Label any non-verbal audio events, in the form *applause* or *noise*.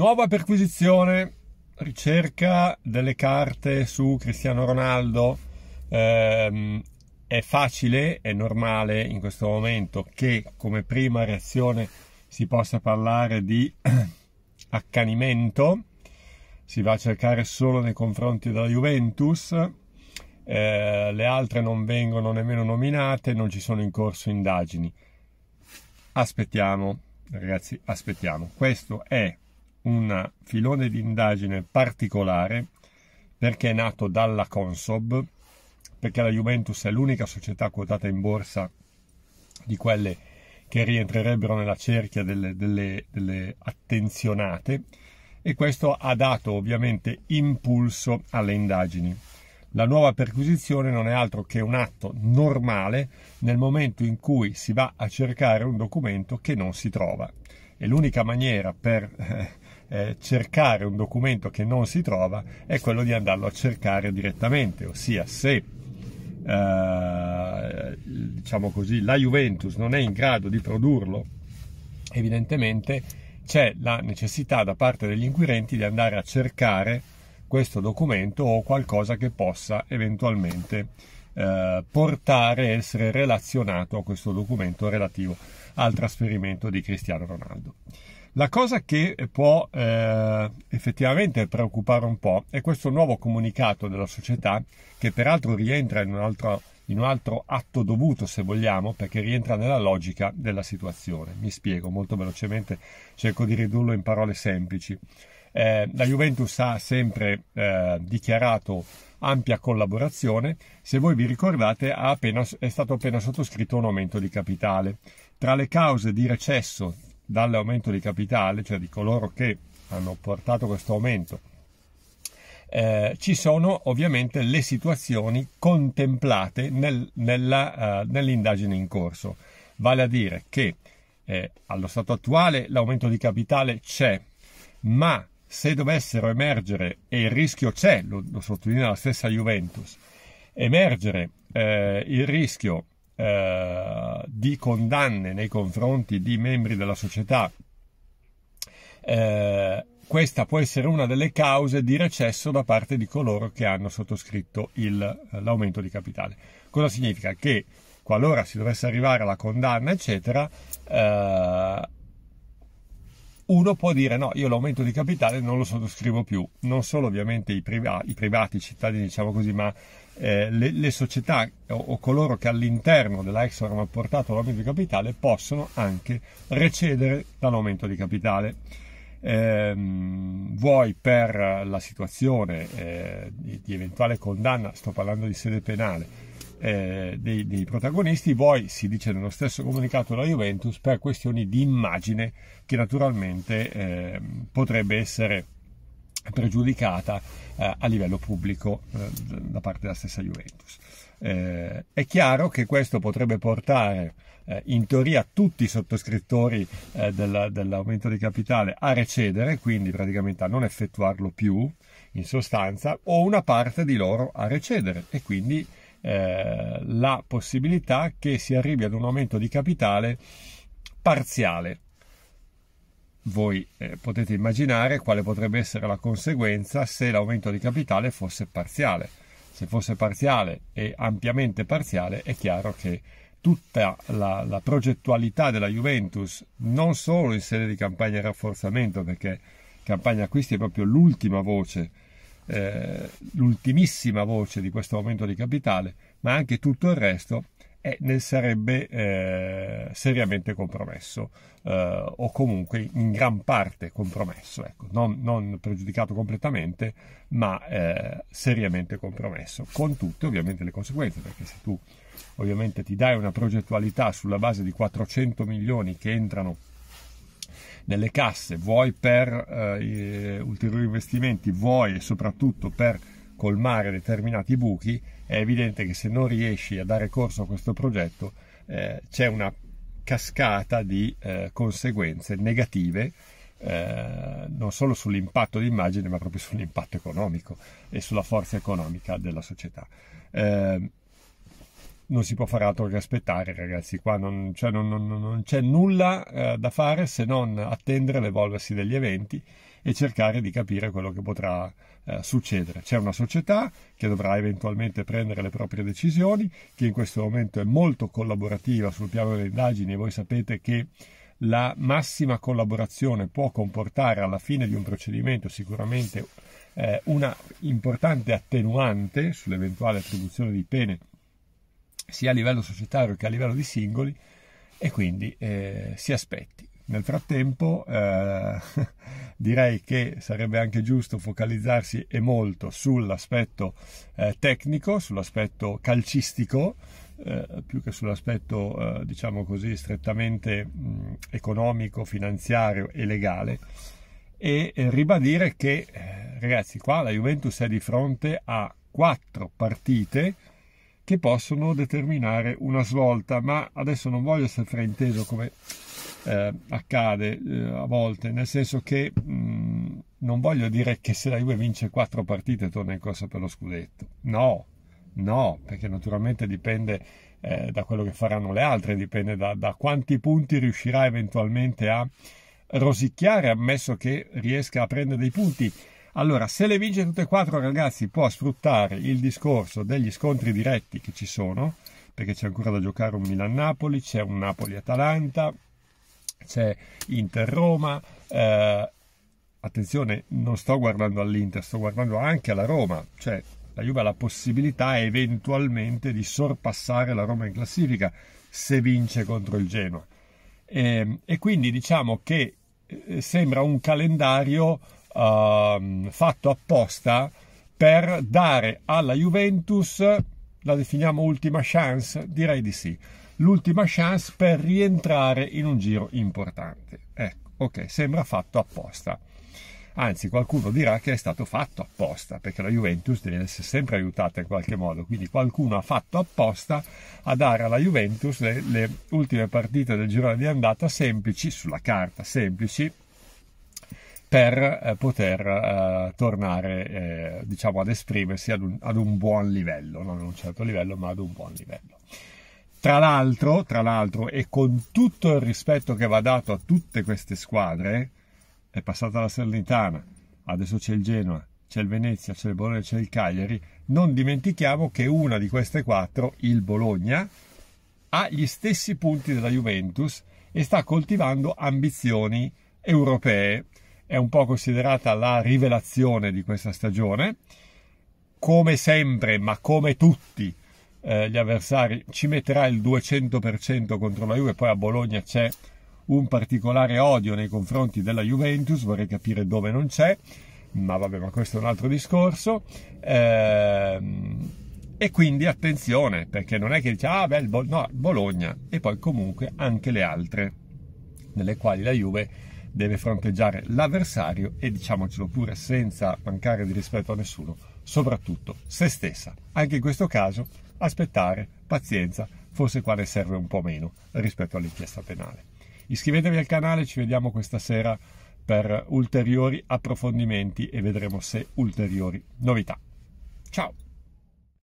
Nuova perquisizione, ricerca delle carte su Cristiano Ronaldo. Eh, è facile, è normale in questo momento che come prima reazione si possa parlare di *clears throat* accanimento. Si va a cercare solo nei confronti della Juventus. Eh, le altre non vengono nemmeno nominate, non ci sono in corso indagini. Aspettiamo, ragazzi, aspettiamo. Questo è un filone di indagine particolare perché è nato dalla Consob, perché la Juventus è l'unica società quotata in borsa di quelle che rientrerebbero nella cerchia delle, delle, delle attenzionate e questo ha dato ovviamente impulso alle indagini. La nuova perquisizione non è altro che un atto normale nel momento in cui si va a cercare un documento che non si trova. E l'unica maniera per eh, eh, cercare un documento che non si trova è quello di andarlo a cercare direttamente, ossia se eh, diciamo così, la Juventus non è in grado di produrlo, evidentemente c'è la necessità da parte degli inquirenti di andare a cercare questo documento o qualcosa che possa eventualmente eh, portare, essere relazionato a questo documento relativo al trasferimento di Cristiano Ronaldo. La cosa che eh, può eh, effettivamente preoccupare un po' è questo nuovo comunicato della società, che peraltro rientra in un altro, in un altro atto dovuto, se vogliamo, perché rientra nella logica della situazione. Mi spiego molto velocemente, cerco di ridurlo in parole semplici. Eh, la Juventus ha sempre eh, dichiarato ampia collaborazione. Se voi vi ricordate, appena, è stato appena sottoscritto un aumento di capitale. Tra le cause di recesso dall'aumento di capitale, cioè di coloro che hanno portato questo aumento, eh, ci sono ovviamente le situazioni contemplate nel, nella, eh, nell'indagine in corso, vale a dire che eh, allo stato attuale l'aumento di capitale c'è, ma se dovessero emergere, e il rischio c'è, lo, lo sottolinea la stessa Juventus, emergere eh, il rischio eh, di condanne nei confronti di membri della società, eh, questa può essere una delle cause di recesso da parte di coloro che hanno sottoscritto il, l'aumento di capitale. Cosa significa? Che qualora si dovesse arrivare alla condanna, eccetera, eh, uno può dire no, io l'aumento di capitale non lo sottoscrivo più, non solo ovviamente i, priva- i privati, i cittadini diciamo così, ma eh, le, le, società o, o, coloro che all'interno della Exor hanno portato l'aumento di capitale possono anche recedere dall'aumento di capitale. Eh, vuoi per la situazione eh, di, di eventuale condanna, sto parlando di sede penale, eh, dei, dei, protagonisti, poi si dice nello stesso comunicato della Juventus per questioni di immagine che naturalmente eh, potrebbe essere pregiudicata eh, a livello pubblico eh, da parte della stessa Juventus. Eh, è chiaro che questo potrebbe portare eh, in teoria tutti i sottoscrittori della, dell'aumento di capitale a recedere, quindi praticamente a non effettuarlo più in sostanza, o una parte di loro a recedere e quindi eh, la possibilità che si arrivi ad un aumento di capitale parziale. Voi eh, potete immaginare quale potrebbe essere la conseguenza se l'aumento di capitale fosse parziale. Se fosse parziale e ampiamente parziale, è chiaro che tutta la, la progettualità della Juventus, non solo in sede di campagna di rafforzamento, perché campagna acquisti è proprio l'ultima voce eh, l'ultimissima voce di questo aumento di capitale, ma anche tutto il resto, eh, ne sarebbe eh, seriamente compromesso eh, o comunque in gran parte compromesso, ecco, non, non, pregiudicato completamente, ma eh, seriamente compromesso, con tutte ovviamente le conseguenze, perché se tu ovviamente ti dai una progettualità sulla base di 400 milioni che entrano nelle casse, vuoi per eh, ulteriori investimenti, vuoi e soprattutto per colmare determinati buchi, è evidente che se non riesci a dare corso a questo progetto eh, c'è una cascata di eh, conseguenze negative eh, non solo sull'impatto di immagine ma proprio sull'impatto economico e sulla forza economica della società. Eh, non si può fare altro che aspettare, ragazzi. Qua non, cioè non, non, non c'è nulla eh, da fare se non attendere l'evolversi degli eventi e cercare di capire quello che potrà eh, succedere. C'è una società che dovrà eventualmente prendere le proprie decisioni, che in questo momento è molto collaborativa sul piano delle indagini e voi sapete che la massima collaborazione può comportare alla fine di un procedimento sicuramente eh, una importante attenuante sull'eventuale attribuzione di pene sia a livello societario che a livello di singoli e quindi eh, si aspetti. Nel frattempo eh, *laughs* direi che sarebbe anche giusto focalizzarsi e molto sull'aspetto eh, tecnico, sull'aspetto calcistico, eh, più che sull'aspetto eh, diciamo così strettamente mh, economico, finanziario e legale e eh, ribadire che ragazzi qua la Juventus è di fronte a quattro partite che possono determinare una svolta, ma adesso non voglio essere frainteso come eh, accade eh, a volte, nel senso che mh, mm, non voglio dire che se la Juve vince quattro partite torna in corsa per lo scudetto, no, no, perché naturalmente dipende eh, da quello che faranno le altre, dipende da, da quanti punti riuscirà eventualmente a rosicchiare, ammesso che riesca a prendere dei punti. Allora, se le vince tutte e quattro, ragazzi, può sfruttare il discorso degli scontri diretti che ci sono, perché c'è ancora da giocare un Milan-Napoli, c'è un Napoli-Atalanta, c'è Inter-Roma. Eh, attenzione, non sto guardando all'Inter, sto guardando anche alla Roma, cioè la Juve ha la possibilità eventualmente di sorpassare la Roma in classifica se vince contro il Genoa. E, ehm, e quindi diciamo che eh, sembra un calendario uh, fatto apposta per dare alla Juventus, la definiamo ultima chance, direi di sì, l'ultima chance per rientrare in un giro importante. Ecco, ok, sembra fatto apposta. Anzi, qualcuno dirà che è stato fatto apposta, perché la Juventus deve essere sempre aiutata in qualche modo. Quindi qualcuno ha fatto apposta a dare alla Juventus le, le ultime partite del girone di andata semplici, sulla carta semplici, per eh, poter eh, tornare eh, diciamo ad esprimersi ad un, ad un buon livello, non ad un certo livello ma ad un buon livello. Tra l'altro, tra l'altro, e con tutto il rispetto che va dato a tutte queste squadre, è passata la Salernitana, adesso c'è il Genoa, c'è il Venezia, c'è il Bologna, c'è il Cagliari, non dimentichiamo che una di queste quattro, il Bologna, ha gli stessi punti della Juventus e sta coltivando ambizioni europee è un po' considerata la rivelazione di questa stagione. Come sempre, ma come tutti eh, gli avversari, ci metterà il 200% contro la Juve. Poi a Bologna c'è un particolare odio nei confronti della Juventus, vorrei capire dove non c'è, ma vabbè, ma questo è un altro discorso. Ehm, e quindi attenzione, perché non è che dice, ah beh, Bo- no, Bologna, e poi comunque anche le altre, nelle quali la Juve deve fronteggiare l'avversario e diciamocelo pure senza mancare di rispetto a nessuno, soprattutto se stessa. Anche in questo caso aspettare, pazienza, forse qua ne serve un po' meno rispetto all'inchiesta penale. Iscrivetevi al canale, ci vediamo questa sera per ulteriori approfondimenti e vedremo se ulteriori novità. Ciao!